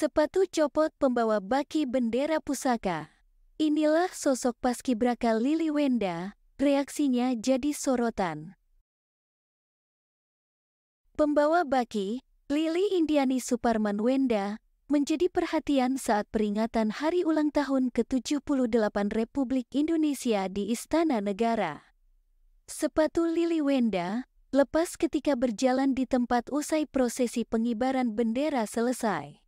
Sepatu copot pembawa baki bendera pusaka. Inilah sosok paskibraka Lili Wenda, reaksinya jadi sorotan. Pembawa baki, Lili Indiani Suparman Wenda, menjadi perhatian saat peringatan hari ulang tahun ke-78 Republik Indonesia di Istana Negara. Sepatu Lili Wenda, lepas ketika berjalan di tempat usai prosesi pengibaran bendera selesai.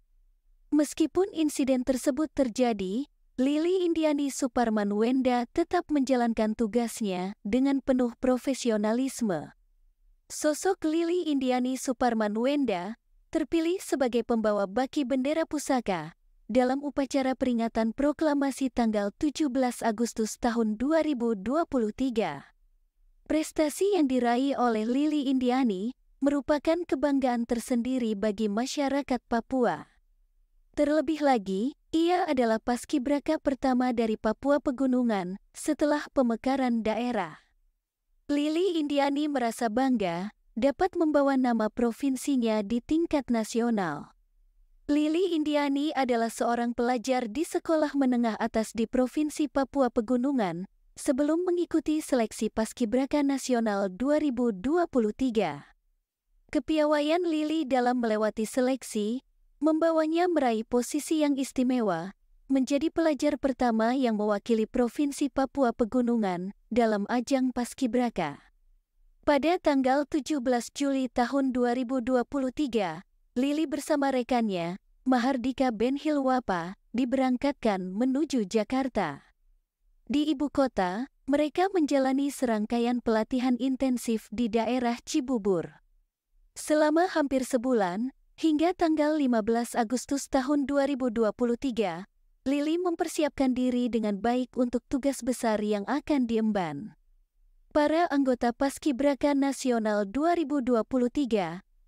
Meskipun insiden tersebut terjadi, Lili Indiani Suparman Wenda tetap menjalankan tugasnya dengan penuh profesionalisme. Sosok Lili Indiani Suparman Wenda terpilih sebagai pembawa baki bendera pusaka dalam upacara peringatan proklamasi tanggal 17 Agustus tahun 2023. Prestasi yang diraih oleh Lili Indiani merupakan kebanggaan tersendiri bagi masyarakat Papua. Terlebih lagi, ia adalah paskibraka pertama dari Papua Pegunungan setelah pemekaran daerah. Lili Indiani merasa bangga dapat membawa nama provinsinya di tingkat nasional. Lili Indiani adalah seorang pelajar di sekolah menengah atas di Provinsi Papua Pegunungan sebelum mengikuti seleksi Paskibraka Nasional 2023. Kepiawaian Lili dalam melewati seleksi membawanya meraih posisi yang istimewa, menjadi pelajar pertama yang mewakili Provinsi Papua Pegunungan dalam ajang paskibraka. Pada tanggal 17 Juli tahun 2023, Lili bersama rekannya, Mahardika Benhilwapa, diberangkatkan menuju Jakarta. Di ibu kota, mereka menjalani serangkaian pelatihan intensif di daerah Cibubur. Selama hampir sebulan, Hingga tanggal 15 Agustus tahun 2023, Lili mempersiapkan diri dengan baik untuk tugas besar yang akan diemban. Para anggota Paskibraka Nasional 2023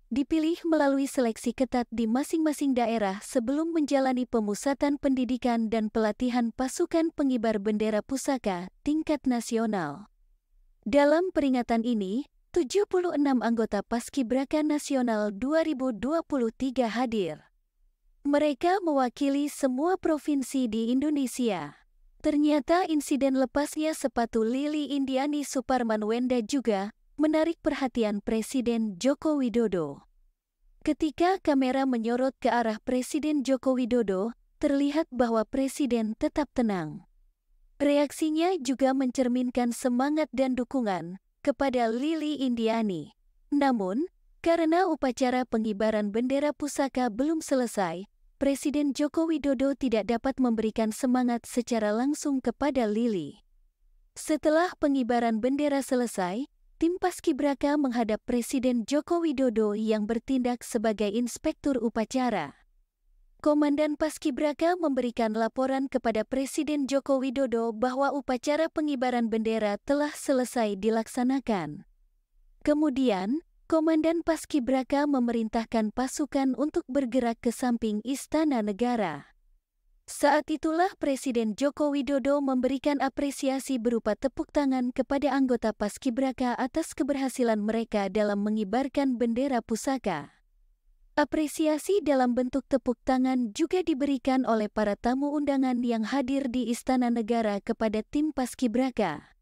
dipilih melalui seleksi ketat di masing-masing daerah sebelum menjalani pemusatan pendidikan dan pelatihan pasukan pengibar bendera pusaka tingkat nasional. Dalam peringatan ini, 76 anggota Paskibraka Nasional 2023 hadir. Mereka mewakili semua provinsi di Indonesia. Ternyata insiden lepasnya sepatu Lili Indiani Suparman Wenda juga menarik perhatian Presiden Joko Widodo. Ketika kamera menyorot ke arah Presiden Joko Widodo, terlihat bahwa Presiden tetap tenang. Reaksinya juga mencerminkan semangat dan dukungan, kepada Lili Indiani. Namun, karena upacara pengibaran bendera pusaka belum selesai, Presiden Joko Widodo tidak dapat memberikan semangat secara langsung kepada Lili. Setelah pengibaran bendera selesai, tim Paskibraka menghadap Presiden Joko Widodo yang bertindak sebagai inspektur upacara. Komandan Paskibraka memberikan laporan kepada Presiden Joko Widodo bahwa upacara pengibaran bendera telah selesai dilaksanakan. Kemudian, Komandan Paskibraka memerintahkan pasukan untuk bergerak ke samping Istana Negara. Saat itulah Presiden Joko Widodo memberikan apresiasi berupa tepuk tangan kepada anggota Paskibraka atas keberhasilan mereka dalam mengibarkan bendera pusaka. Apresiasi dalam bentuk tepuk tangan juga diberikan oleh para tamu undangan yang hadir di Istana Negara kepada tim Paskibraka.